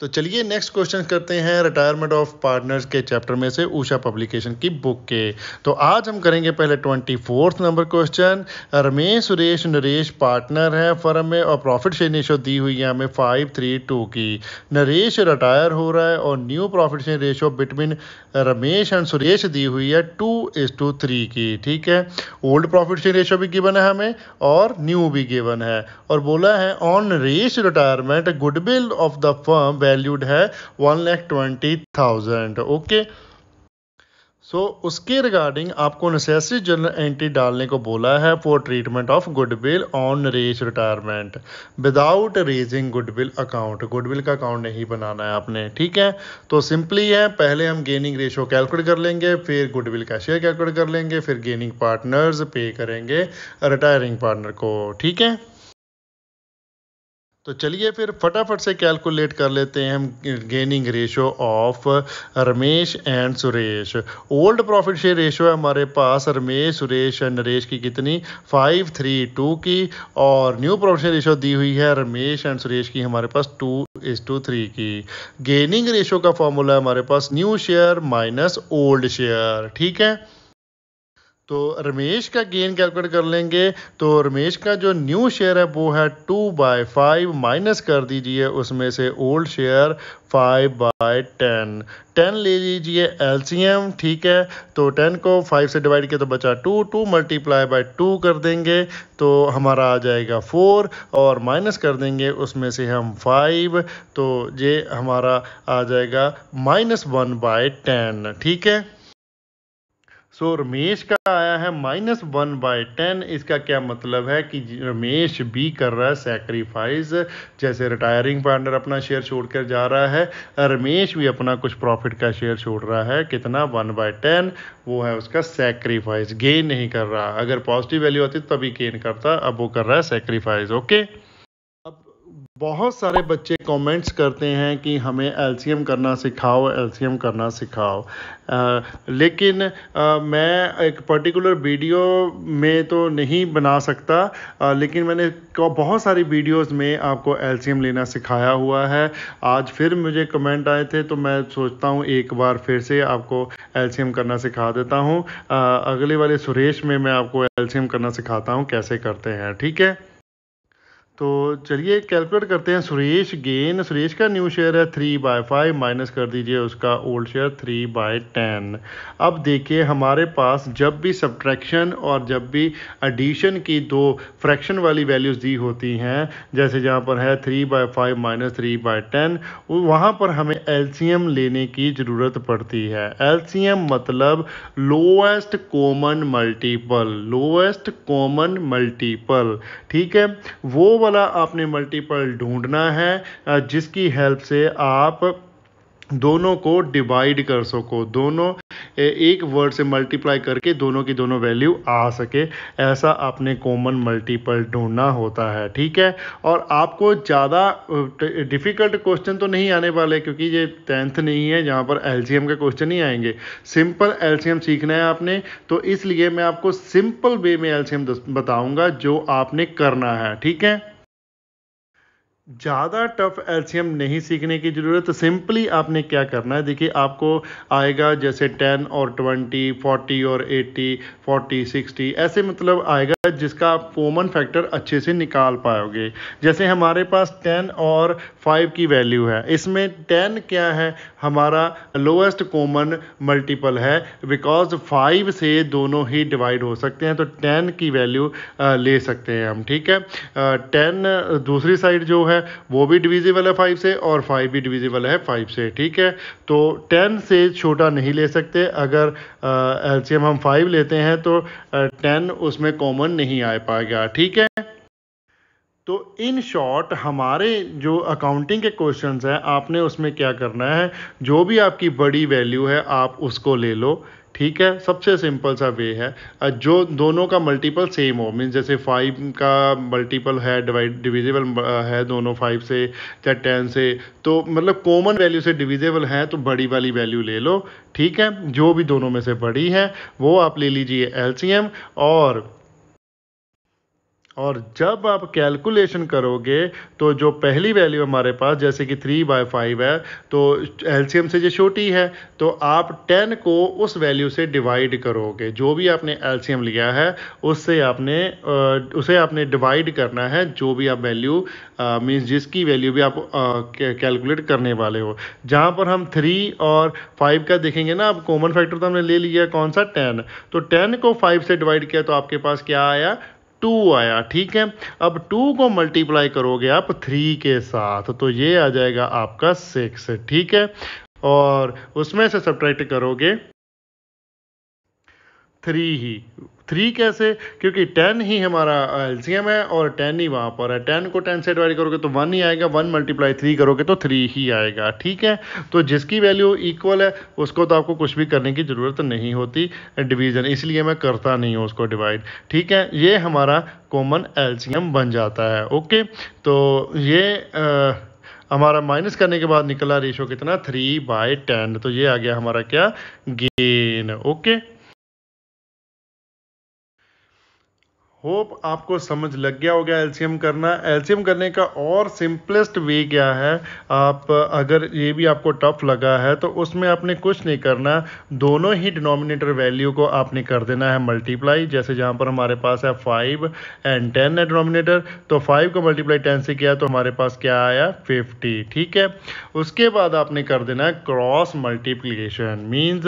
तो चलिए next question करते हैं रिटायरमेंट ऑफ पार्टनर्स के चैप्टर में से ऊषा पब्लिकेशन की बुक के तो आज हम करेंगे पहले twenty fourth number question Ramesh Suresh Naresh partner है फर्म में और प्रॉफिट शेयर रेशो दी हुई है हमें फाइव थ्री टू की नरेश रिटायर हो रहा है और new profit share ratio between Ramesh and Suresh दी हुई है टू इज टू थ्री की ठीक है ओल्ड प्रॉफिट शेयर रेशो भी गिवन है हमें और न्यू भी गिवन है और बोला है on Naresh retirement goodwill of the firm valued है one lakh twenty thousand okay so so, उसके रिगार्डिंग आपको नेसेसरी जनरल एंट्री डालने को बोला है for treatment of goodwill on raise retirement without raising goodwill account goodwill का अकाउंट नहीं बनाना है आपने ठीक है तो सिंपली है पहले हम गेनिंग रेशो कैलकुलेट कर लेंगे फिर गुडविल का शेयर कैलकुलेट कर लेंगे फिर गेनिंग पार्टनर्स पे करेंगे रिटायरिंग पार्टनर को ठीक है तो चलिए फिर फटाफट से कैलकुलेट कर लेते हैं हम gaining ratio of Ramesh and Suresh old profit share ratio है हमारे पास रमेश सुरेश एंड नरेश की कितनी फाइव थ्री टू की और न्यू प्रॉफिट शेयर रेशो दी हुई है रमेश एंड सुरेश की हमारे पास टू इज टू थ्री की गेनिंग रेशो का फॉर्मूला है हमारे पास new share minus old share ठीक है तो रमेश का गेन कैलकुलेट कर लेंगे तो रमेश का जो न्यू शेयर है वो है टू बाय फाइव माइनस कर दीजिए उसमें से old share five by ten ten ले लीजिए एलसीएम ठीक है तो टेन को फाइव से डिवाइड किया तो बचा two two multiply by two कर देंगे तो हमारा आ जाएगा फोर और माइनस कर देंगे उसमें से हम फाइव तो ये हमारा आ जाएगा माइनस वन बाय टेन ठीक है सो so, रमेश का आया है माइनस वन बाय टेन इसका क्या मतलब है कि रमेश भी कर रहा है सेक्रीफाइस जैसे रिटायरिंग पार्टनर अपना शेयर छोड़ कर जा रहा है रमेश भी अपना कुछ प्रॉफिट का शेयर छोड़ रहा है कितना वन बाय टेन वो है उसका सेक्रीफाइस गेन नहीं कर रहा अगर पॉजिटिव वैल्यू होती तभी गेन करता अब वो कर रहा है सेक्रीफाइस ओके बहुत सारे बच्चे कमेंट्स करते हैं कि हमें एलसीएम करना सिखाओ एलसीएम करना सिखाओ आ, लेकिन आ, मैं एक पर्टिकुलर वीडियो में तो नहीं बना सकता आ, लेकिन मैंने बहुत सारी वीडियोस में आपको एलसीएम लेना सिखाया हुआ है आज फिर मुझे कमेंट आए थे तो मैं सोचता हूँ एक बार फिर से आपको एलसीएम करना सिखा देता हूँ अगले वाले सुरेश में मैं आपको एल्शियम करना सिखाता हूँ कैसे करते हैं ठीक है तो चलिए कैलकुलेट करते हैं सुरेश गेन सुरेश का न्यू शेयर है थ्री बाय फाइव माइनस कर दीजिए उसका old share three by ten अब देखिए हमारे पास जब भी सब्ट्रैक्शन और जब भी एडिशन की दो फ्रैक्शन वाली वैल्यूज़ दी होती हैं जैसे जहाँ पर है three by five minus three by ten वहाँ पर हमें एल लेने की ज़रूरत पड़ती है एल मतलब lowest common multiple lowest common multiple ठीक है वो वाला आपने मल्टीपल ढूंढना है जिसकी हेल्प से आप दोनों को डिवाइड कर सको दोनों एक वर्ड से मल्टीप्लाई करके दोनों की दोनों वैल्यू आ सके ऐसा आपने कॉमन मल्टीपल ढूंढना होता है ठीक है और आपको ज़्यादा डिफ़िकल्ट क्वेश्चन तो नहीं आने वाले क्योंकि ये टेंथ नहीं है जहाँ पर एल के क्वेश्चन ही आएंगे सिंपल एल सीखना है आपने तो इसलिए मैं आपको सिंपल वे में एल बताऊँगा जो आपने करना है ठीक है ज़्यादा टफ एलसीएम नहीं सीखने की ज़रूरत सिंपली आपने क्या करना है देखिए आपको आएगा जैसे 10 और 20, 40 और 80, 40, 60 ऐसे मतलब आएगा जिसका आप कॉमन फैक्टर अच्छे से निकाल पाओगे जैसे हमारे पास 10 और 5 की वैल्यू है इसमें 10 क्या है हमारा लोएस्ट कॉमन मल्टीपल है बिकॉज 5 से दोनों ही डिवाइड हो सकते हैं तो 10 की वैल्यू ले सकते हैं हम ठीक है टेन दूसरी साइड जो है है वो भी डिविजिबल है फाइव से और फाइव भी डिविजिबल है फाइव से ठीक है तो टेन से छोटा नहीं ले सकते अगर एलसीएम हम फाइव लेते हैं तो टेन उसमें कॉमन नहीं आ पाएगा ठीक है तो इन शॉर्ट हमारे जो अकाउंटिंग के क्वेश्चंस हैं आपने उसमें क्या करना है जो भी आपकी बड़ी वैल्यू है आप उसको ले लो ठीक है सबसे सिंपल सा वे है जो दोनों का मल्टीपल सेम हो मीन्स जैसे फाइव का मल्टीपल है डिवाइड डिविजिबल है दोनों फाइव से या टेन से तो मतलब कॉमन वैल्यू से डिविजिबल है तो बड़ी वाली वैल्यू ले लो ठीक है जो भी दोनों में से बड़ी है वो आप ले लीजिए एलसीएम और और जब आप कैलकुलेशन करोगे तो जो पहली वैल्यू हमारे पास जैसे कि थ्री बाय फाइव है तो एलसीएम से जो छोटी है तो आप टेन को उस वैल्यू से डिवाइड करोगे जो भी आपने एलसीएम लिया है उससे आपने उसे आपने डिवाइड करना है जो भी आप वैल्यू मीन्स जिसकी वैल्यू भी आप कैलकुलेट करने वाले हो जहाँ पर हम थ्री और फाइव का देखेंगे ना अब कॉमन फैक्टर तो हमने ले लिया कौन सा टेन तो टेन को फाइव से डिवाइड किया तो आपके पास क्या आया टू आया ठीक है अब टू को मल्टीप्लाई करोगे आप थ्री के साथ तो ये आ जाएगा आपका सिक्स ठीक है और उसमें से सब्ट्रैक्ट करोगे थ्री ही थ्री कैसे क्योंकि टेन ही हमारा एलसीएम है और टेन ही वहाँ पर है टेन को टेन से डिवाइड करोगे तो वन ही आएगा वन मल्टीप्लाई थ्री करोगे तो थ्री ही आएगा ठीक है तो जिसकी वैल्यू इक्वल है उसको तो आपको कुछ भी करने की ज़रूरत नहीं होती डिवीज़न इसलिए मैं करता नहीं हूँ उसको डिवाइड ठीक है ये हमारा कॉमन एलसीएम बन जाता है ओके तो ये आ, हमारा माइनस करने के बाद निकला रेशो कितना थ्री बाय टेन तो ये आ गया हमारा क्या गेन ओके होप आपको समझ लग गया होगा एलसीएम करना एलसीएम करने का और सिंपलेस्ट वे क्या है आप अगर ये भी आपको टफ लगा है तो उसमें आपने कुछ नहीं करना दोनों ही डिनोमिनेटर वैल्यू को आपने कर देना है मल्टीप्लाई जैसे जहाँ पर हमारे पास है फाइव एंड टेन है डिनोमिनेटर तो फाइव को मल्टीप्लाई टेन से किया तो हमारे पास क्या आया फिफ्टी ठीक है उसके बाद आपने कर देना है क्रॉस मल्टीप्लीकेशन मीन्स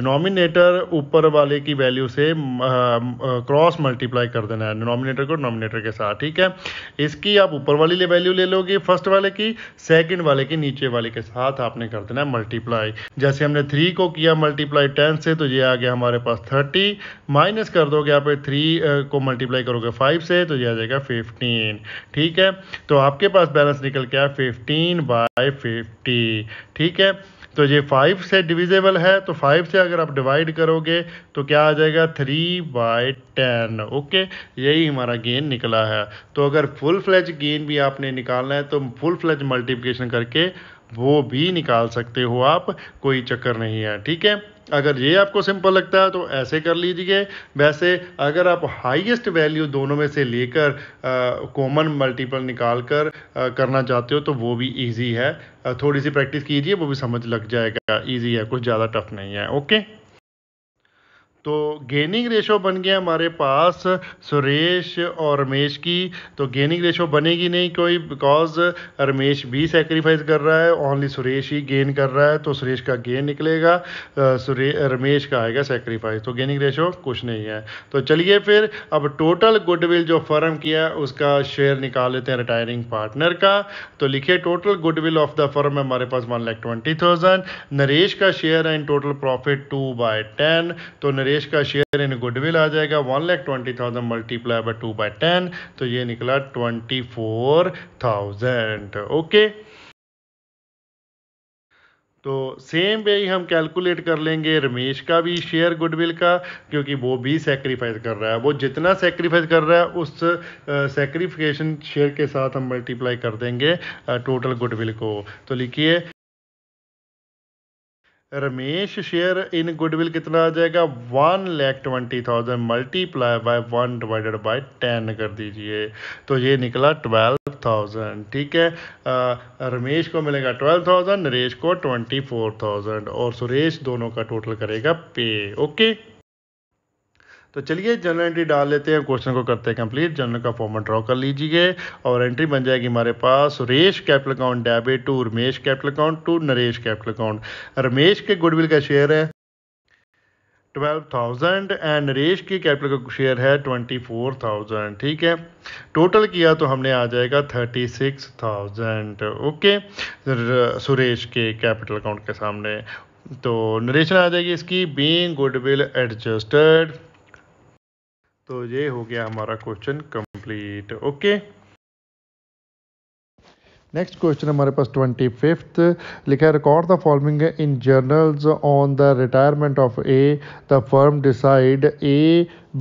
डिनोमिनेटर ऊपर वाले की वैल्यू से क्रॉस मल्टीप्लाई कर देना है डिनोमिनेटर को डिनोमिनेटर के साथ ठीक है इसकी आप ऊपर वाली वैल्यू ले लोगे फर्स्ट वाले की सेकंड वाले की नीचे वाले के साथ आपने कर देना है मल्टीप्लाई जैसे हमने थ्री को किया मल्टीप्लाई टेन से तो ये आ गया हमारे पास थर्टी माइनस कर दोगे आप थ्री को मल्टीप्लाई करोगे फाइव से तो ये आ जाएगा फिफ्टीन ठीक है तो आपके पास बैलेंस निकल के आया फिफ्टीन बाय फिफ्टी ठीक है तो ये फाइव से डिविजेबल है तो फाइव से अगर आप डिवाइड करोगे तो क्या आ जाएगा थ्री बाई टेन ओके यही हमारा गेन निकला है तो अगर फुल फ्लैज गेन भी आपने निकालना है तो फुल फ्लैज मल्टीप्लीकेशन करके वो भी निकाल सकते हो आप कोई चक्कर नहीं है ठीक है अगर ये आपको सिंपल लगता है तो ऐसे कर लीजिए वैसे अगर आप हाईएस्ट वैल्यू दोनों में से लेकर कॉमन मल्टीपल निकाल कर आ, करना चाहते हो तो वो भी इजी है आ, थोड़ी सी प्रैक्टिस कीजिए वो भी समझ लग जाएगा इजी है कुछ ज़्यादा टफ नहीं है ओके तो गेनिंग रेशो बन गया हमारे पास सुरेश और रमेश की तो गेनिंग रेशो बनेगी नहीं कोई बिकॉज रमेश भी सेक्रीफाइस कर रहा है ओनली सुरेश ही गेन कर रहा है तो सुरेश का गेन निकलेगा सुरेश रमेश का आएगा सेक्रीफाइस तो गेनिंग रेशो कुछ नहीं है तो चलिए फिर अब टोटल गुडविल जो फर्म किया उसका शेयर निकाल लेते हैं रिटायरिंग पार्टनर का तो लिखिए total goodwill of the firm है हमारे पास one lakh twenty thousand Naresh का शेयर है in total profit two by ten तो नरेश नरेश का शेयर इन गुडविल आ जाएगा one lakh twenty thousand multiply by two by ten तो ये निकला ट्वेंटी फोर थाउजेंड ओके तो सेम वे ही हम कैलकुलेट कर लेंगे रमेश का भी शेयर गुडविल का क्योंकि वो भी सेक्रीफाइस कर रहा है वो जितना सेक्रीफाइस कर रहा है उस सेक्रीफिकेशन शेयर के साथ हम मल्टीप्लाई कर देंगे टोटल गुडविल को तो लिखिए रमेश शेयर इन गुडविल कितना आ जाएगा one lakh twenty thousand multiply by one divided by ten कर दीजिए तो ये निकला ट्वेल्व थाउजेंड ठीक है आ, रमेश को मिलेगा ट्वेल्व थाउजेंड नरेश को ट्वेंटी फोर थाउजेंड और सुरेश दोनों का टोटल करेगा पे ओके तो चलिए जनरल एंट्री डाल लेते हैं क्वेश्चन को करते हैं कंप्लीट जनरल का फॉर्मेट ड्रॉ कर लीजिए और एंट्री बन जाएगी हमारे पास Suresh capital account debit to Ramesh capital account to Naresh capital account Ramesh के गुडविल का शेयर है ट्वेल्व थाउजेंड एंड नरेश की कैपिटल का शेयर है ट्वेंटी फोर थाउजेंड ठीक है टोटल किया तो हमने आ जाएगा thirty six thousand okay Suresh के कैपिटल अकाउंट के सामने तो नरेशन आ जाएगी इसकी बीइंग गुडविल एडजस्टेड तो ये हो गया हमारा question complete okay next question हमारे पास ट्वेंटी फिफ्थ लिखा है record the following in journals on the retirement of A the firm decide A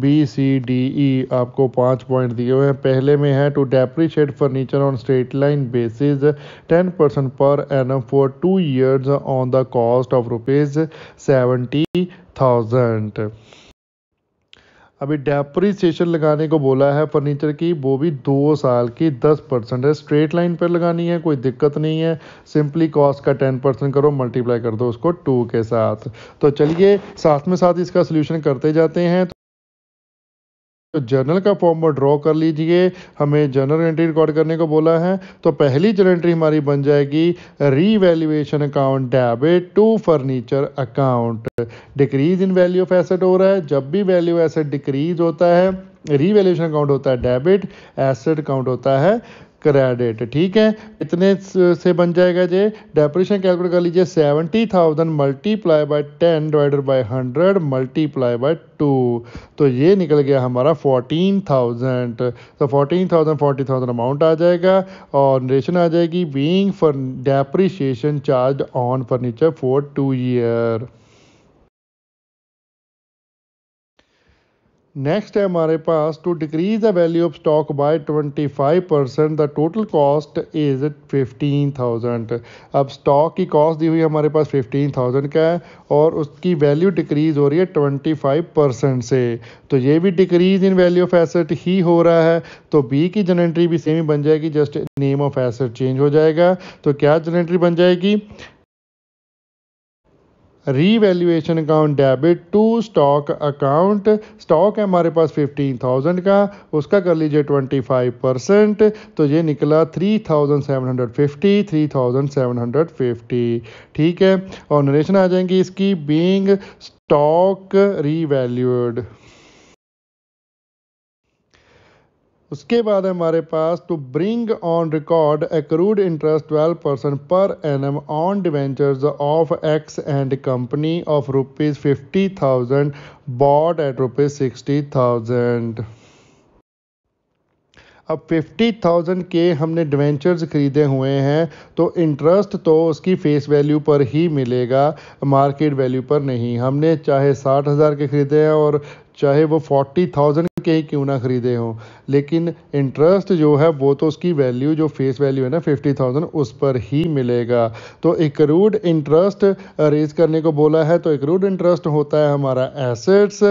B C D E आपको पाँच पॉइंट दिए हुए हैं पहले में है to depreciate furniture on straight line basis ten percent पर N M for two years on the cost of rupees seventy thousand अभी डेप्रीसीशन लगाने को बोला है फर्नीचर की वो भी दो साल की दस परसेंट है स्ट्रेट लाइन पर लगानी है कोई दिक्कत नहीं है सिंपली कॉस्ट का टेन परसेंट करो मल्टीप्लाई कर दो उसको टू के साथ तो चलिए साथ में साथ इसका सोल्यूशन करते जाते हैं तो जर्नल का फॉर्म ड्रॉ कर लीजिए हमें जर्नल एंट्री रिकॉर्ड करने को बोला है तो पहली जर्नल एंट्री हमारी बन जाएगी revaluation account debit to furniture account decrease in value of asset हो रहा है जब भी वैल्यू एसेट डिक्रीज होता है रीवैल्यूएशन अकाउंट होता है डेबिट एसेट अकाउंट होता है क्रेडिट ठीक है इतने से बन जाएगा जे डेपोरेशन कैलकुलेट कर लीजिए seventy thousand multiply by ten divided by hundred multiply by two तो ये निकल गया हमारा फोर्टीन थाउजेंड तो fourteen thousand forty thousand amount आ जाएगा और रेशन आ जाएगी being for depreciation charge on furniture for two year next है हमारे पास to decrease the value of stock by 25 percent the total cost is 15,000 अब स्टॉक की कॉस्ट दी हुई हमारे पास 15,000 का है और उसकी वैल्यू डिक्रीज हो रही है 25 परसेंट से तो ये भी decrease in value of asset ही हो रहा है तो बी की जनेंट्री भी सेम ही बन जाएगी just name of asset change हो जाएगा तो क्या जनेंट्री बन जाएगी revaluation account debit to stock account stock है हमारे पास फिफ्टीन थाउजेंड का उसका कर लीजिए ट्वेंटी फाइव परसेंट तो ये निकला three thousand seven hundred fifty three thousand seven hundred fifty ठीक है और नरेशन आ जाएंगी इसकी बींग स्टॉक रीवैल्यूड उसके बाद हमारे पास to bring on record accrued interest twelve percent पर N M on debentures of x and company of rupees fifty thousand baud eight rupees sixty thousand अब फिफ्टी थाउजेंड के हमने डिवेंचर्स ख़रीदे हुए हैं तो इंटरेस्ट तो उसकी फेस वैल्यू पर ही मिलेगा मार्केट वैल्यू पर नहीं हमने चाहे साठ हज़ार के ख़रीदे हैं और चाहे वो फोर्टी थाउजेंड કે કે ઉના ખરીદે હો લેકિન ઇન્ટરેસ્ટ જો હે વો તો اسکی વેલ્યુ જો ફેસ વેલ્યુ હે ના 50000 ઉસ પર હી મિલેગા તો એકરૂડ ઇન્ટરેસ્ટ રેસ કરને કો બોલા હે તો એકરૂડ ઇન્ટરેસ્ટ હોતા હે ہمارا એસેટ્સ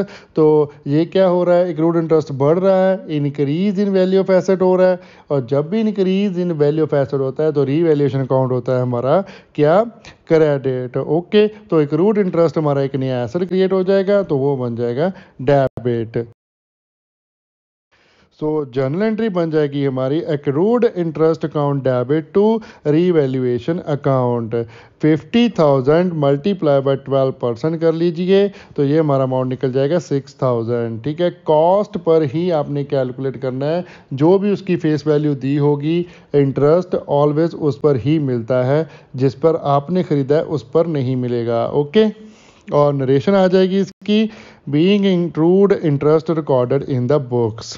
તો યે ક્યા હો રહા હે એકરૂડ ઇન્ટરેસ્ટ બડ રહા હે increase in value of asset હો રહા હે ઓર જબ ભી increase in value of asset હોતા હે તો રીવેલ્યુએશન એકાઉન્ટ હોતા હે ہمارا ક્યા ક્રેડિટ ઓકે તો એકરૂડ ઇન્ટરેસ્ટ ہمارا એક નયા એસેટ ક્રિએટ હો જાયેગા તો વો બન જાયેગા ડેબિટ सो जर्नल एंट्री बन जाएगी हमारी accrued interest account debit to revaluation account fifty thousand multiply by twelve percent कर लीजिए तो ये हमारा अमाउंट निकल जाएगा सिक्स थाउजेंड ठीक है कॉस्ट पर ही आपने कैलकुलेट करना है जो भी उसकी फेस वैल्यू दी होगी इंटरेस्ट ऑलवेज उस पर ही मिलता है जिस पर आपने ख़रीदा है उस पर नहीं मिलेगा ओके और नरेशन आ जाएगी इसकी being include interest recorded in the books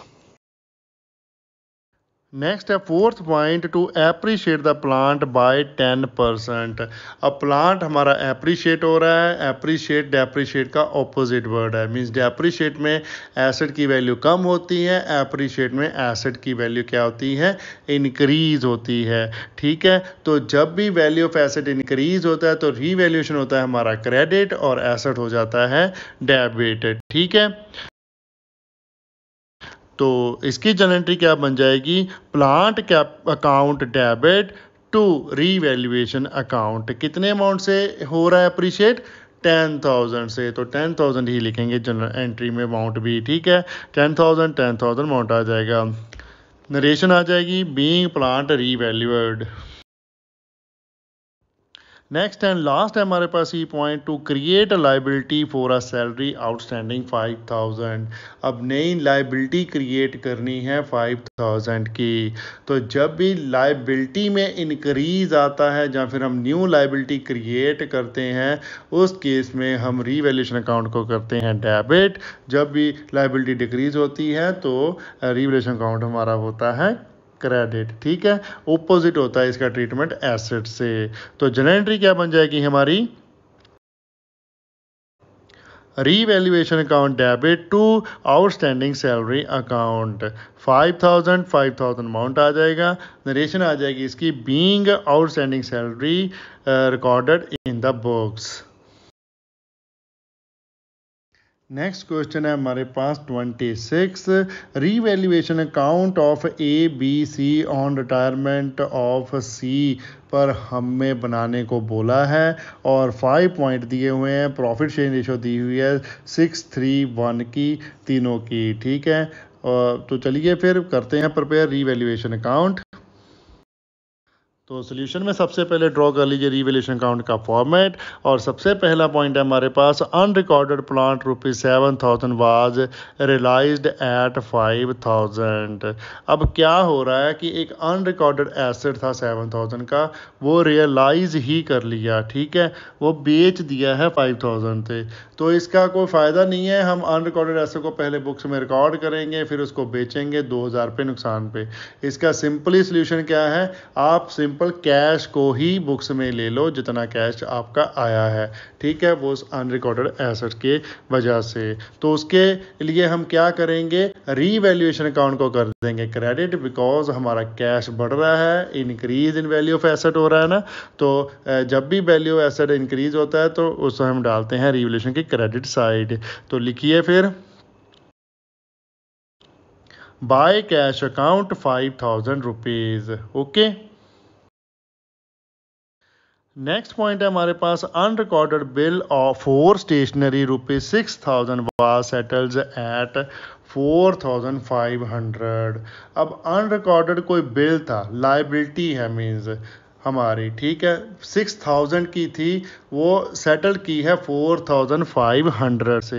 next है fourth point to appreciate the plant by ten percent अब प्लांट हमारा एप्रीशिएट हो रहा है एप्रीशिएट डेप्रीशिएट का ऑपोजिट वर्ड है मीन्स डेप्रीशिएट में एसिड की वैल्यू कम होती है एप्रीशिएट में एसिड की वैल्यू क्या होती है इंक्रीज होती है ठीक है तो जब भी वैल्यू ऑफ एसिड इंक्रीज होता है तो रीवैल्यूशन होता है हमारा क्रेडिट और एसिड हो जाता है डेबिट ठीक है तो इसकी जर्नल एंट्री क्या बन जाएगी plant cap account debit to revaluation account कितने अमाउंट से हो रहा है अप्रिशिएट टेन थाउजेंड से तो टेन थाउजेंड ही लिखेंगे जनरल एंट्री में अमाउंट भी ठीक है ten thousand ten thousand amount आ जाएगा नरेशन आ जाएगी being plant revalued next and last है हमारे पास ये point to create a liability for a salary outstanding five thousand अब नई लाइबिलिटी क्रिएट करनी है फाइव थाउजेंड की तो जब भी लाइबिलिटी में इनक्रीज आता है या फिर हम न्यू लाइबिलिटी क्रिएट करते हैं उस केस में हम रीवैल्यूशन अकाउंट को करते हैं डेबिट जब भी लाइबिलिटी डिक्रीज होती है तो रिवेल्यूशन अकाउंट हमारा होता है क्रेडिट ठीक है ओपोजिट होता है इसका ट्रीटमेंट एसेट से तो जनरल एंट्री क्या बन जाएगी हमारी revaluation account debit to outstanding salary account 5000 5000 amount आ जाएगा नरेशन आ जाएगी इसकी being outstanding salary recorded in the books next question है हमारे पास twenty six revaluation account of A B C on retirement of C पर हमें बनाने को बोला है और फाइव पॉइंट दिए हुए हैं प्रॉफिट शेयर रेशो दी हुई है सिक्स थ्री वन की तीनों की ठीक है तो चलिए फिर करते हैं प्रिपेयर रीवेल्यूएशन अकाउंट तो सोल्यूशन में सबसे पहले ड्रॉ कर लीजिए रिवेलेशन अकाउंट का फॉर्मेट और सबसे पहला पॉइंट है हमारे पास unrecorded plant rupees seven thousand was realise at five thousand अब क्या हो रहा है कि एक अनरिकॉर्डेड एसेट था सेवन थाउजेंड का वो रियलाइज ही कर लिया ठीक है वो बेच दिया है फाइव थाउजेंड से तो इसका कोई फ़ायदा नहीं है हम अनरिकॉर्डेड एसेट को पहले बुक्स में रिकॉर्ड करेंगे फिर उसको बेचेंगे दो हज़ार पे नुकसान पे इसका सिंपली सोल्यूशन क्या है आप सिंप सिंपल कैश को ही बुक्स में ले लो जितना कैश आपका आया है ठीक है वो अनरिकॉर्डेड एसेट के वजह से तो उसके लिए हम क्या करेंगे रीवैल्यूएशन अकाउंट को कर देंगे क्रेडिट बिकॉज हमारा कैश बढ़ रहा है increase in value of asset हो रहा है ना तो जब भी वैल्यू एसेट इंक्रीज होता है तो उस हम डालते हैं रीवैल्यूएशन की क्रेडिट साइड तो लिखिए फिर by cash account five thousand rupees okay next point है हमारे पास unrecorded bill of for stationery rupees six thousand was settles at four thousand five hundred अब अनरिकॉर्डेड कोई बिल था लाइबिलिटी है मीन्स हमारी ठीक है सिक्स थाउजेंड की थी वो सेटल की है फोर थाउजेंड फाइव हंड्रेड से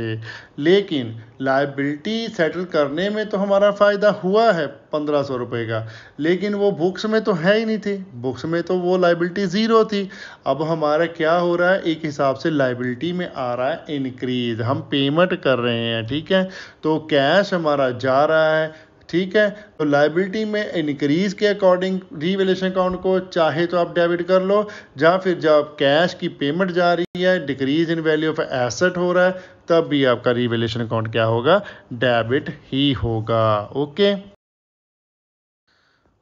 लेकिन लाइबिलिटी सेटल करने में तो हमारा फ़ायदा हुआ है पंद्रह सौ रुपये का लेकिन वो बुक्स में तो है ही नहीं थी बुक्स में तो वो लाइबिलिटी ज़ीरो थी अब हमारा क्या हो रहा है एक हिसाब से लाइबिलिटी में आ रहा है इनक्रीज़ हम पेमेंट कर रहे हैं ठीक है तो कैश हमारा जा रहा है ठीक है तो लाइबिलिटी में इनक्रीज के अकॉर्डिंग रीवेलेशन अकाउंट को चाहे तो आप डेबिट कर लो या फिर जब कैश की पेमेंट जा रही है decrease in value of asset हो रहा है तब भी आपका रीवेलेशन अकाउंट क्या होगा डेबिट ही होगा ओके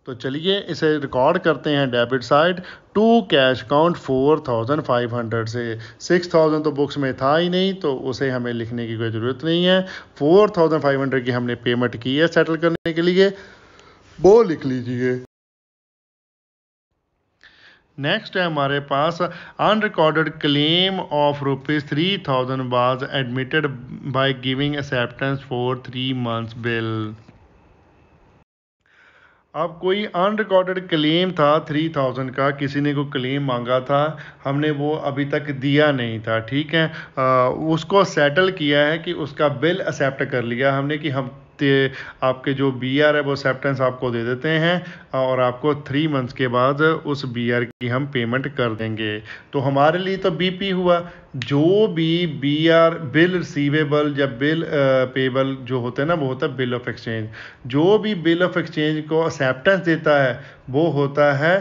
तो चलिए इसे रिकॉर्ड करते हैं debit side to cash count four thousand five hundred से सिक्स थाउजेंड तो बुक्स में था ही नहीं तो उसे हमें लिखने की कोई ज़रूरत नहीं है फोर थाउजेंड फाइव हंड्रेड की हमने पेमेंट की है सेटल करने के लिए वो लिख लीजिए नेक्स्ट है हमारे पास unrecorded claim of rupees three thousand was admitted by giving acceptance for three months bill अब कोई अनरिकॉर्डेड क्लेम था थ्री थाउजेंड का किसी ने कोई क्लेम मांगा था हमने वो अभी तक दिया नहीं था ठीक है आ, उसको सेटल किया है कि उसका बिल एक्सेप्ट कर लिया हमने कि हम आपके जो बी आर है वो एक्सेप्टेंस आपको दे देते हैं और आपको थ्री मंथ्स के बाद उस बी आर की हम पेमेंट कर देंगे तो हमारे लिए तो बी पी हुआ जो भी बी आर बिल रिसीवेबल या बिल पेबल जो होते हैं ना वो होता है बिल ऑफ एक्सचेंज जो भी बिल ऑफ एक्सचेंज को एक्सेप्टेंस देता है वो होता है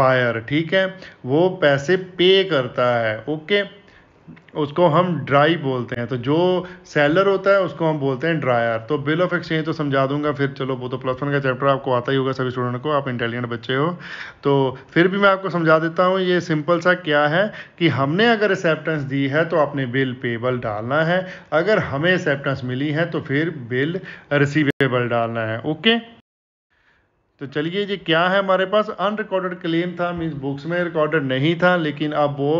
बायर ठीक है वो पैसे पे करता है ओके उसको हम ड्राई बोलते हैं तो जो सेलर होता है उसको हम बोलते हैं ड्रायर तो बिल ऑफ एक्सचेंज तो समझा दूंगा फिर चलो वो तो प्लस वन का चैप्टर आपको आता ही होगा सभी स्टूडेंट को आप इंटेलिजेंट बच्चे हो तो फिर भी मैं आपको समझा देता हूँ ये सिंपल सा क्या है कि हमने अगर एक्सेप्टेंस दी है तो आपने बिल पेबल डालना है अगर हमें एक्सेप्टेंस मिली है तो फिर बिल रिसीवेबल डालना है ओके तो चलिए जी क्या है हमारे पास अनरिकॉर्डेड क्लेम था मीन बुक्स में रिकॉर्डेड नहीं था लेकिन अब वो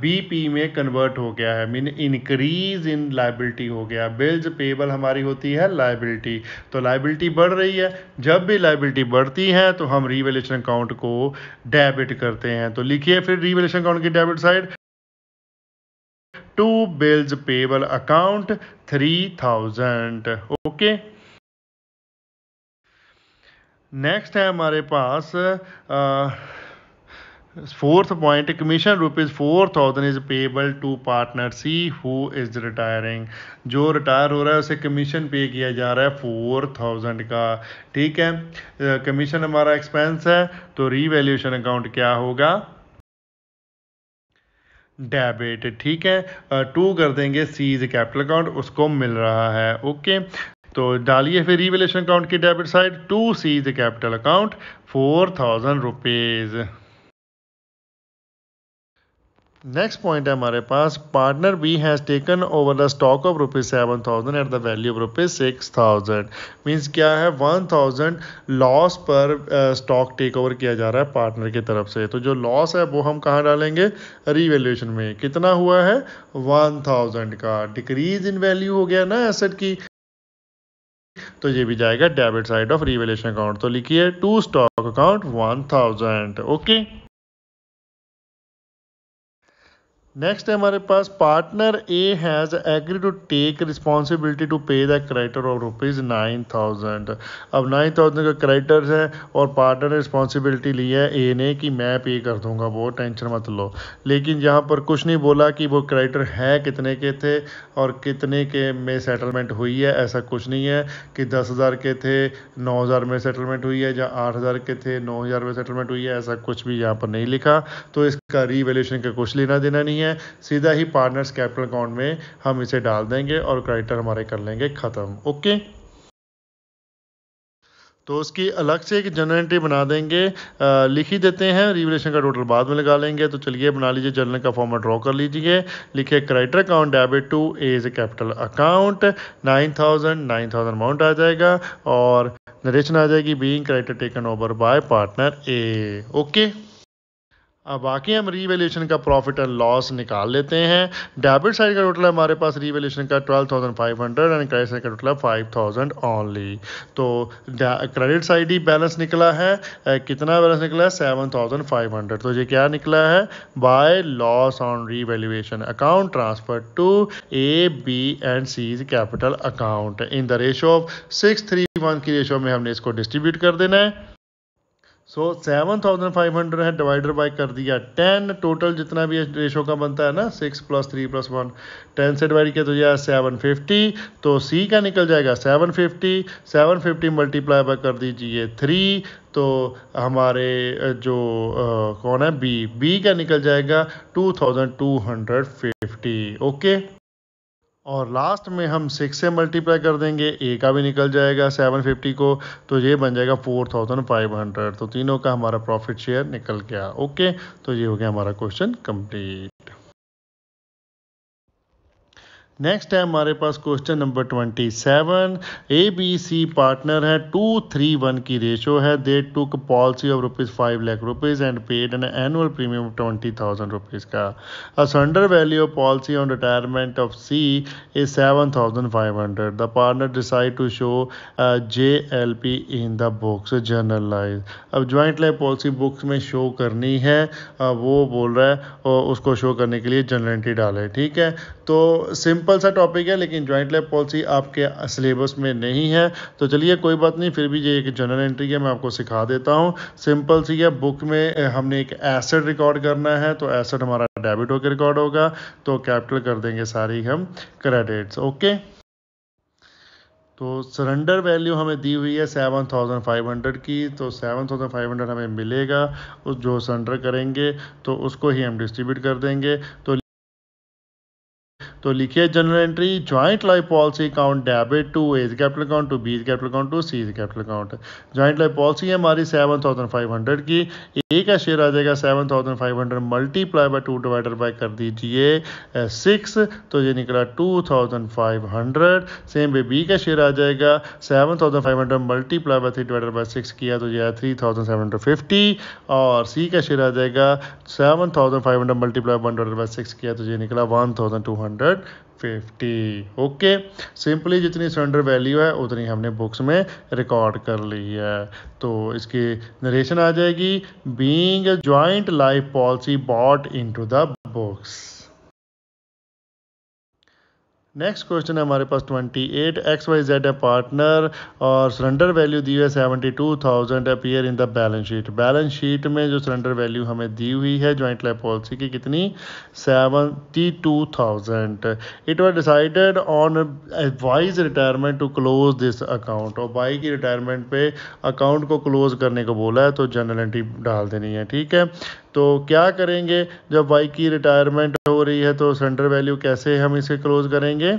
बीपी में कन्वर्ट हो गया है मीन इंक्रीज इन लाइबिलिटी हो गया बिल्ज पेबल हमारी होती है लाइबिलिटी तो लाइबिलिटी बढ़ रही है जब भी लाइबिलिटी बढ़ती है तो हम रिवेल्यूशन अकाउंट को डेबिट करते हैं तो लिखिए फिर रिवेल्यूशन अकाउंट की debit side to bills payable account three thousand okay next है हमारे पास fourth point commission rupees four thousand is payable to partner C who is retiring जो रिटायर हो रहा है उसे कमीशन पे किया जा रहा है फोर थाउजेंड का ठीक है कमीशन हमारा एक्सपेंस है तो रीवैल्यूशन अकाउंट क्या होगा डेबिट ठीक है टू कर देंगे सीज कैपिटल अकाउंट उसको मिल रहा है ओके तो डालिए फिर रिवेलेशन अकाउंट की debit side to C the capital account four thousand rupees next point है हमारे पास partner B has taken over the stock of rupees seven thousand at the value of rupees six thousand means क्या है one thousand loss पर stock take over किया जा रहा है पार्टनर की तरफ से तो जो लॉस है वो हम कहाँ डालेंगे रीवेल्यूशन में कितना हुआ है वन थाउजेंड का डिक्रीज इन वैल्यू हो गया ना एसेट की तो ये भी जाएगा debit side of revaluation account तो लिखिए to stock account one thousand okay next है हमारे पास partner A has agree to take responsibility to pay the creditor of rupees nine thousand अब नाइन थाउजेंड का क्राइटर है और पार्टनर रिस्पॉन्सिबिलिटी ली है ए ने कि मैं पे कर दूंगा वो टेंशन मत लो लेकिन यहाँ पर कुछ नहीं बोला कि वो क्रेडिटर है कितने के थे और कितने के में सेटलमेंट हुई है ऐसा कुछ नहीं है कि दस हज़ार के थे नौ हज़ार में सेटलमेंट हुई है या आठ हज़ार के थे नौ हज़ार में सेटलमेंट हुई है ऐसा कुछ भी यहाँ पर नहीं लिखा तो इसका रीवेल्यूशन का कुछ लेना देना नहीं है है सीधा ही पार्टनर्स कैपिटल अकाउंट में हम इसे डाल देंगे और क्रेडिटर हमारे कर लेंगे ख़त्म ओके तो उसकी अलग से एक जनरल एंट्री बना देंगे आ, लिख ही देते हैं रिवलेशन का टोटल बाद में लगा लेंगे तो चलिए बना लीजिए जर्नल का फॉर्मेट ड्रॉ कर लीजिए लिखिए creditor account debit to A's A capital account nine thousand nine thousand amount आ जाएगा और नरेशन आ जाएगी being creditor taken over by partner A okay अब बाकी हम रीवेल्यूशन का प्रॉफिट एंड लॉस निकाल लेते हैं डेबिट साइड का टोटल हमारे पास रीवेल्यूशन का twelve thousand five hundred and credit side का टोटल फाइव थाउजेंड ओनली तो क्रेडिट साइड ही बैलेंस निकला है कितना बैलेंस निकला है सेवन थाउजेंड फाइव हंड्रेड तो ये क्या निकला है by loss on revaluation account transfer to A B and C capital account in the ratio of six three one की रेशो में हमने इसको डिस्ट्रीब्यूट कर देना है so seven thousand five hundred है डिवाइडर बाय कर दिया टेन टोटल जितना भी रेशो का बनता है ना six plus three plus one ten से डिवाइड किया तो यह सेवन फिफ्टी तो सी का निकल जाएगा seven fifty seven fifty multiply by कर दीजिए थ्री तो हमारे जो आ, कौन है बी बी का निकल जाएगा two thousand two hundred fifty okay और लास्ट में हम सिक्स से मल्टीप्लाई कर देंगे ए का भी निकल जाएगा सेवन फिफ्टी को तो ये बन जाएगा फोर थाउजेंड फाइव हंड्रेड तो तीनों का हमारा प्रॉफिट शेयर निकल गया ओके तो ये हो गया हमारा क्वेश्चन कंप्लीट नेक्स्ट है हमारे पास question number twenty seven A B C partner है टू थ्री वन की रेशो है they took policy of rupees five lakh rupees and paid an annual premium twenty thousand rupees का surrender value of policy on retirement of C is seven thousand five hundred the partner decide to show J L P in the books journalize अब joint life policy books में show करनी है uh, वो बोल रहा है uh, उसको show करने के लिए जर्नलिटी डाले ठीक है तो सिंपल सिंपल सा टॉपिक है लेकिन ज्वाइंट लैब पॉलिसी आपके सिलेबस में नहीं है तो चलिए कोई बात नहीं फिर भी ये एक जनरल एंट्री है मैं आपको सिखा देता हूँ सिंपल सी है बुक में हमने एक एसेट रिकॉर्ड करना है तो एसेट हमारा डेबिट होकर रिकॉर्ड होगा तो कैपिटल कर देंगे सारी हम क्रेडिट्स ओके तो सरेंडर वैल्यू हमें दी हुई है सेवन थाउजेंड फाइव हंड्रेड की तो सेवन थाउजेंड फाइव हंड्रेड हमें मिलेगा उस जो सरेंडर करेंगे तो उसको ही हम डिस्ट्रीब्यूट कर देंगे तो तो लिखिए general entry joint life policy account debit to A's capital account to B's capital account to C's capital account joint life policy है हमारी सेवन थाउजेंड फाइव हंड्रेड की ए का शेयर आ जाएगा seven thousand five hundred multiply by two divider by कर दीजिए six तो ये निकला two thousand five hundred same way B का शेयर आ जाएगा seven thousand five hundred multiply by three divider by six किया तो यह three thousand seven hundred fifty और सी का शेयर आ जाएगा seven thousand five hundred multiply one divider by six किया तो ये निकला one thousand two hundred hundred fifty okay simply जितनी सिलेंडर वैल्यू है उतनी हमने बुक्स में रिकॉर्ड कर ली है तो इसकी नरेशन आ जाएगी being joint life policy bought into the books next question है हमारे पास twenty eight X Y Z है पार्टनर और सिलेंडर वैल्यू दी हुई है seventy two thousand appear in the balance sheet balance sheet में जो सिलेंडर वैल्यू हमें दी हुई है ज्वाइंट लाइफ पॉलिसी की कितनी seventy two thousand it was decided on Y's retirement to close this account और भाई की रिटायरमेंट पे अकाउंट को क्लोज करने को बोला है तो जनरल एंट्री डाल देनी है ठीक है तो क्या करेंगे जब वाई की रिटायरमेंट हो रही है तो सेंटर वैल्यू कैसे हम इसे क्लोज़ करेंगे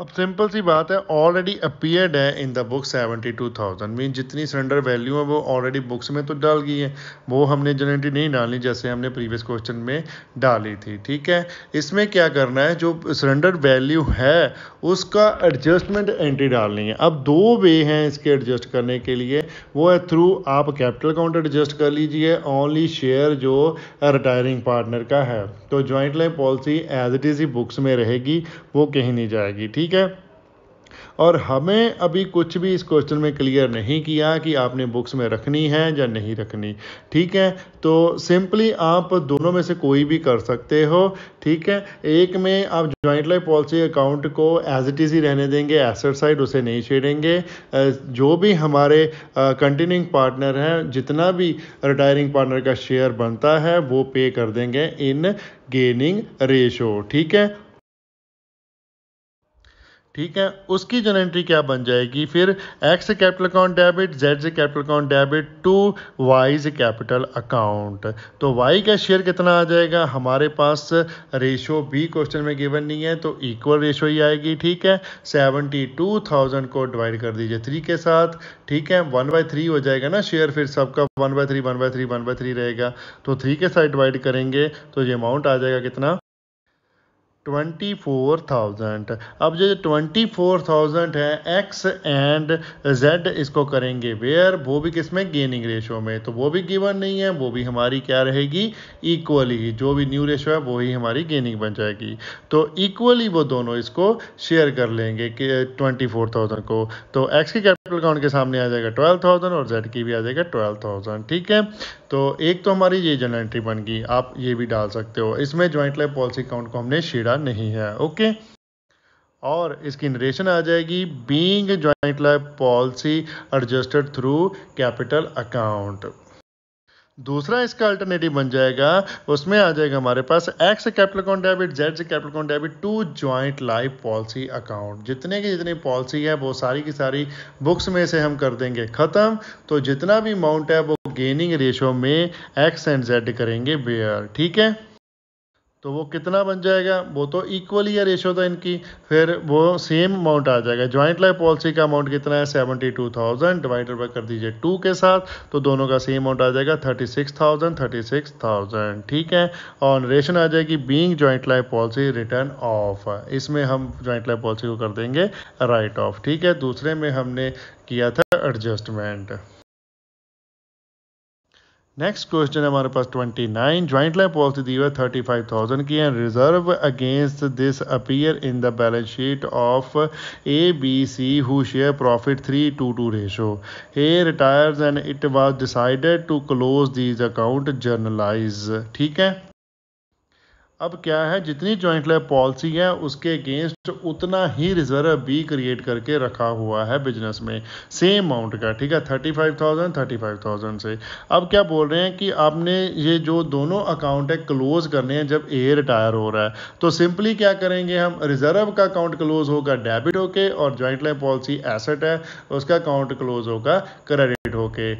अब सिंपल सी बात है ऑलरेडी अपीयर्ड है in the book seventy two thousand mean जितनी सिलेंडर वैल्यू है वो ऑलरेडी बुक्स में तो डाल गई है वो हमने जनरेटी नहीं डालनी जैसे हमने प्रीवियस क्वेश्चन में डाली थी ठीक है इसमें क्या करना है जो सिलेंडर वैल्यू है उसका एडजस्टमेंट एंट्री डालनी है अब दो वे हैं इसके एडजस्ट करने के लिए वो है थ्रू आप कैपिटल अकाउंट एडजस्ट कर लीजिए ओनली शेयर जो रिटायरिंग पार्टनर का है तो joint line policy as it is ही बुक्स में रहेगी वो कहीं नहीं जाएगी ठीक ठीक है और हमें अभी कुछ भी इस क्वेश्चन में क्लियर नहीं किया कि आपने बुक्स में रखनी है या नहीं रखनी ठीक है तो सिंपली आप दोनों में से कोई भी कर सकते हो ठीक है एक में आप ज्वाइंट लाइफ पॉलिसी अकाउंट को एज इट इज़ ही रहने देंगे एसेट साइड उसे नहीं छेड़ेंगे जो भी हमारे कंटिन्यूइंग पार्टनर हैं जितना भी रिटायरिंग पार्टनर का शेयर बनता है वो पे कर देंगे इन गेनिंग रेशो ठीक है ठीक है उसकी जन एंट्री क्या बन जाएगी फिर X capital account debit Z से capital account debit to Y से कैपिटल अकाउंट तो वाई का शेयर कितना आ जाएगा हमारे पास रेशो बी क्वेश्चन में गिवन नहीं है तो इक्वल रेशो ही आएगी ठीक है सेवेंटी टू थाउजेंड को डिवाइड कर दीजिए थ्री के साथ ठीक है वन बाय थ्री हो जाएगा ना शेयर फिर सबका one by three one by three one by three रहेगा तो थ्री के साथ डिवाइड करेंगे तो ये अमाउंट आ जाएगा कितना ट्वेंटी फोर थाउजेंड अब जो ट्वेंटी फोर थाउजेंड है एक्स एंड जेड इसको करेंगे वेयर वो भी किस में गेनिंग रेशो में तो वो भी गिवन नहीं है वो भी हमारी क्या रहेगी इक्वली जो भी न्यू रेशो है वो ही हमारी गेनिंग बन जाएगी तो इक्वली वो दोनों इसको शेयर कर लेंगे ट्वेंटी फोर थाउजेंड को तो एक्स की टोटल काउंट के सामने आ जाएगा ट्वेल्व थाउजेंड और जेड की भी आ जाएगा ट्वेल्व थाउजेंड ठीक है तो एक तो हमारी ये जनरल एंट्री बन गई आप ये भी डाल सकते हो इसमें ज्वाइंट लाइफ पॉलिसी अकाउंट को हमने छेड़ा नहीं है ओके और इसकी नरेशन आ जाएगी being joint life policy adjusted through capital account दूसरा इसका अल्टरनेटिव बन जाएगा उसमें आ जाएगा हमारे पास एक्स कैपिटल डेबिट जेड से capital debit to joint life policy account जितने की जितनी पॉलिसी है वो सारी की सारी बुक्स में से हम कर देंगे ख़त्म तो जितना भी अमाउंट है वो गेनिंग रेशो में एक्स एंड जेड करेंगे बेयर ठीक है तो वो कितना बन जाएगा वो तो इक्वली है रेशो तो था इनकी फिर वो सेम अमाउंट आ जाएगा ज्वाइंट लाइफ पॉलिसी का अमाउंट कितना है seventy two thousand divided by कर दीजिए टू के साथ तो दोनों का सेम अमाउंट आ जाएगा thirty six thousand thirty six thousand ठीक है और रेशन आ जाएगी being joint life policy return off इसमें हम ज्वाइंट लाइफ पॉलिसी को कर देंगे राइट ऑफ ठीक है दूसरे में हमने किया था एडजस्टमेंट नेक्स्ट क्वेश्चन है हमारे पास 29 ज्वाइंट लाइन पॉलिसी दी हुई है 35,000 की and reserve against this appear in the balance sheet of A B C who share profit three two two ratio A retires and it was decided to close these account journalize ठीक है अब क्या है जितनी joint life policy है उसके against उतना ही reserve भी क्रिएट करके रखा हुआ है बिजनेस में सेम अमाउंट का ठीक है thirty five thousand thirty five thousand से अब क्या बोल रहे हैं कि आपने ये जो दोनों अकाउंट है क्लोज करने हैं जब ए रिटायर हो रहा है तो सिंपली क्या करेंगे हम रिजर्व का अकाउंट क्लोज होगा डेबिट होके और ज्वाइंट लाइफ पॉलिसी एसेट है उसका अकाउंट क्लोज होगा क्रेडिट होके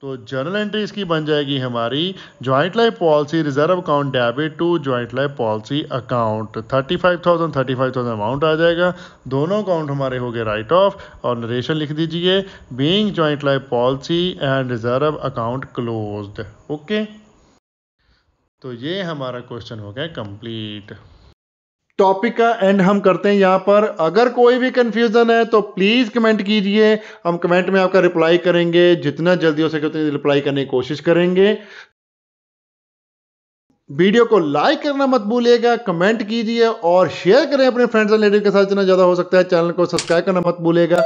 तो जर्नल एंट्री इसकी बन जाएगी हमारी joint life policy reserve account debit to joint life policy account thirty five thousand thirty five thousand amount आ जाएगा दोनों अकाउंट हमारे हो गए राइट ऑफ और नरेशन लिख दीजिए being joint life policy and reserve account closed okay तो ये हमारा क्वेश्चन हो गया कंप्लीट टॉपिक का एंड हम करते हैं यहाँ पर अगर कोई भी कन्फ्यूज़न है तो प्लीज़ कमेंट कीजिए हम कमेंट में आपका रिप्लाई करेंगे जितना जल्दी हो सके उतनी रिप्लाई करने की कोशिश करेंगे वीडियो को लाइक करना मत भूलिएगा कमेंट कीजिए और शेयर करें अपने फ्रेंड्स और रिलेटिव के साथ जितना ज़्यादा हो सकता है चैनल को सब्सक्राइब करना मत भूलिएगा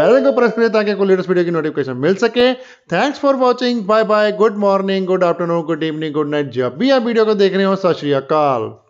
बेल को प्रेस करें ताकि आपको लेटेस्ट वीडियो की नोटिफिकेशन मिल सके thanks for watching bye bye good morning good afternoon good evening good night जब भी आप वीडियो को देख रहे हो सत श्री अकाल